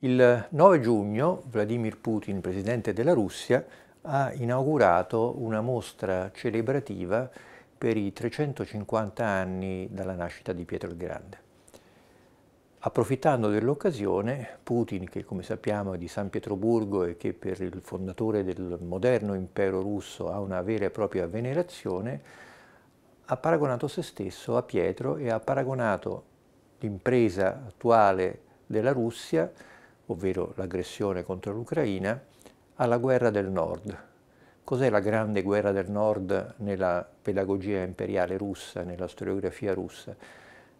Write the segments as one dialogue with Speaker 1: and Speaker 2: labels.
Speaker 1: Il 9 giugno Vladimir Putin, presidente della Russia, ha inaugurato una mostra celebrativa per i 350 anni dalla nascita di Pietro il Grande. Approfittando dell'occasione, Putin, che come sappiamo è di San Pietroburgo e che per il fondatore del moderno impero russo ha una vera e propria venerazione, ha paragonato se stesso a Pietro e ha paragonato l'impresa attuale della Russia ovvero l'aggressione contro l'Ucraina, alla guerra del Nord. Cos'è la grande guerra del Nord nella pedagogia imperiale russa, nella storiografia russa?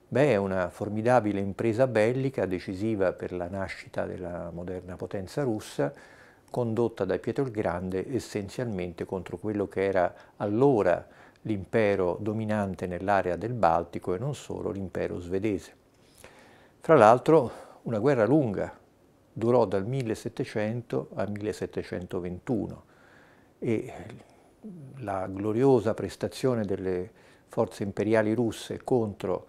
Speaker 1: Beh, è una formidabile impresa bellica decisiva per la nascita della moderna potenza russa, condotta da Pietro il Grande essenzialmente contro quello che era allora l'impero dominante nell'area del Baltico e non solo l'impero svedese. Fra l'altro una guerra lunga, durò dal 1700 al 1721 e la gloriosa prestazione delle forze imperiali russe contro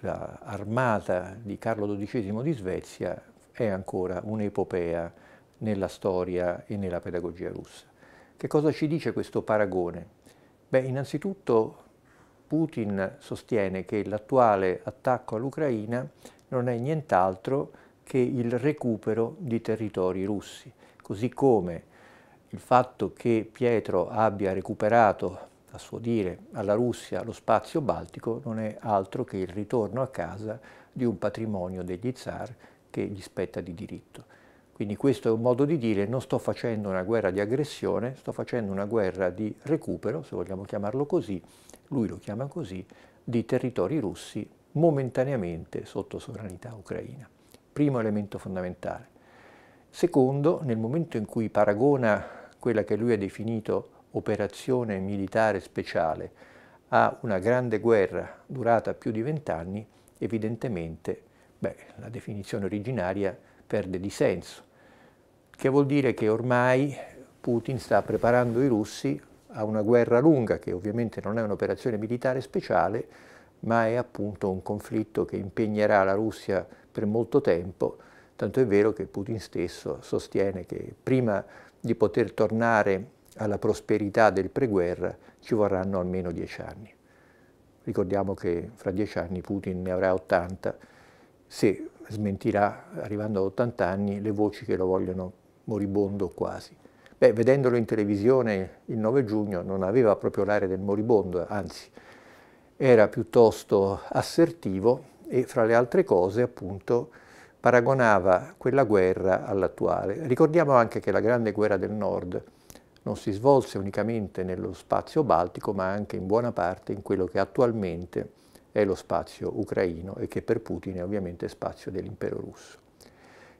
Speaker 1: l'armata di Carlo XII di Svezia è ancora un'epopea nella storia e nella pedagogia russa. Che cosa ci dice questo paragone? Beh, innanzitutto Putin sostiene che l'attuale attacco all'Ucraina non è nient'altro che che il recupero di territori russi, così come il fatto che Pietro abbia recuperato, a suo dire, alla Russia lo spazio baltico non è altro che il ritorno a casa di un patrimonio degli zar che gli spetta di diritto. Quindi questo è un modo di dire non sto facendo una guerra di aggressione, sto facendo una guerra di recupero, se vogliamo chiamarlo così, lui lo chiama così, di territori russi momentaneamente sotto sovranità ucraina primo elemento fondamentale. Secondo, nel momento in cui paragona quella che lui ha definito operazione militare speciale a una grande guerra durata più di vent'anni, evidentemente beh, la definizione originaria perde di senso, che vuol dire che ormai Putin sta preparando i russi a una guerra lunga, che ovviamente non è un'operazione militare speciale, ma è appunto un conflitto che impegnerà la Russia per molto tempo, tanto è vero che Putin stesso sostiene che prima di poter tornare alla prosperità del preguerra ci vorranno almeno dieci anni. Ricordiamo che fra dieci anni Putin ne avrà 80, se smentirà, arrivando a 80 anni, le voci che lo vogliono moribondo quasi. Beh, vedendolo in televisione il 9 giugno non aveva proprio l'aria del moribondo, anzi era piuttosto assertivo e fra le altre cose appunto paragonava quella guerra all'attuale. Ricordiamo anche che la Grande Guerra del Nord non si svolse unicamente nello spazio baltico ma anche in buona parte in quello che attualmente è lo spazio ucraino e che per Putin è ovviamente spazio dell'impero russo.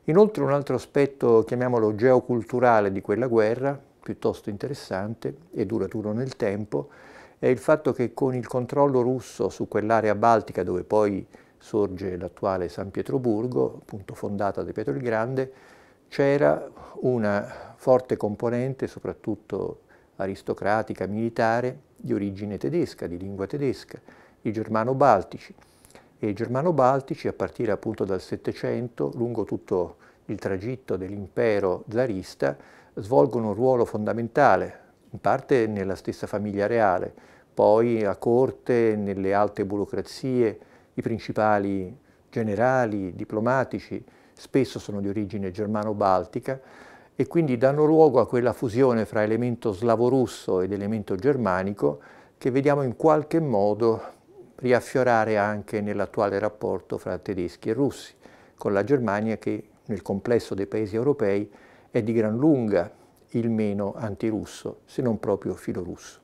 Speaker 1: Inoltre un altro aspetto, chiamiamolo geoculturale, di quella guerra, piuttosto interessante e duraturo nel tempo, è il fatto che con il controllo russo su quell'area baltica dove poi sorge l'attuale San Pietroburgo, appunto fondata da Pietro il Grande, c'era una forte componente, soprattutto aristocratica, militare, di origine tedesca, di lingua tedesca, i germano-baltici. E i germano-baltici, a partire appunto dal Settecento, lungo tutto il tragitto dell'impero zarista, svolgono un ruolo fondamentale, in parte nella stessa famiglia reale, poi a corte, nelle alte burocrazie, i principali generali, diplomatici, spesso sono di origine germano-baltica e quindi danno luogo a quella fusione fra elemento slavo-russo ed elemento germanico che vediamo in qualche modo riaffiorare anche nell'attuale rapporto fra tedeschi e russi, con la Germania che nel complesso dei paesi europei è di gran lunga il meno antirusso, se non proprio filorusso.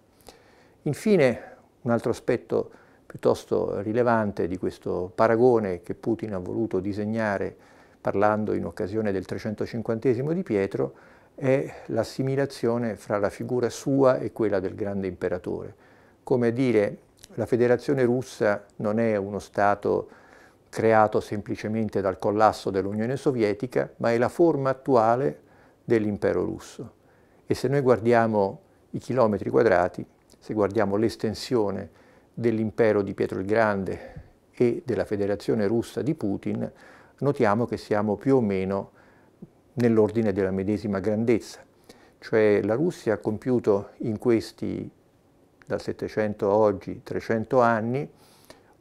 Speaker 1: Infine, un altro aspetto piuttosto rilevante di questo paragone che Putin ha voluto disegnare parlando in occasione del 350 di Pietro è l'assimilazione fra la figura sua e quella del grande imperatore. Come dire, la federazione russa non è uno Stato creato semplicemente dal collasso dell'Unione Sovietica, ma è la forma attuale dell'impero russo. E se noi guardiamo i chilometri quadrati, se guardiamo l'estensione dell'impero di Pietro il Grande e della federazione russa di Putin, notiamo che siamo più o meno nell'ordine della medesima grandezza. Cioè la Russia ha compiuto in questi, dal 700 a oggi, 300 anni,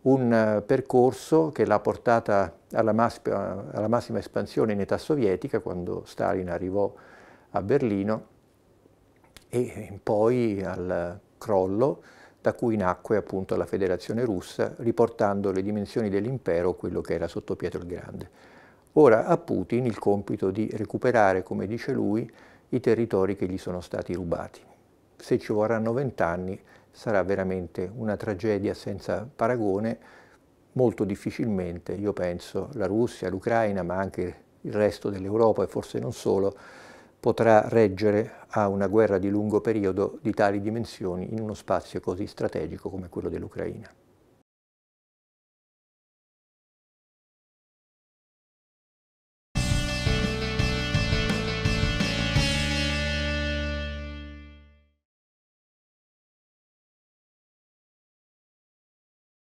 Speaker 1: un eh, percorso che l'ha portata alla, alla, massima espansione in età sovietica, quando Stalin arrivò a Berlino, e eh, poi al crollo da cui nacque appunto la Federazione Russa, riportando le dimensioni dell'impero a quello che era sotto Pietro il Grande. Ora a Putin il compito di recuperare, come dice lui, i territori che gli sono stati rubati. Se ci vorranno vent'anni sarà veramente una tragedia senza paragone, molto difficilmente, io penso, la Russia, l'Ucraina, ma anche il resto dell'Europa e forse non solo, potrà reggere a una guerra di lungo periodo di tali dimensioni in uno spazio così strategico come quello dell'Ucraina.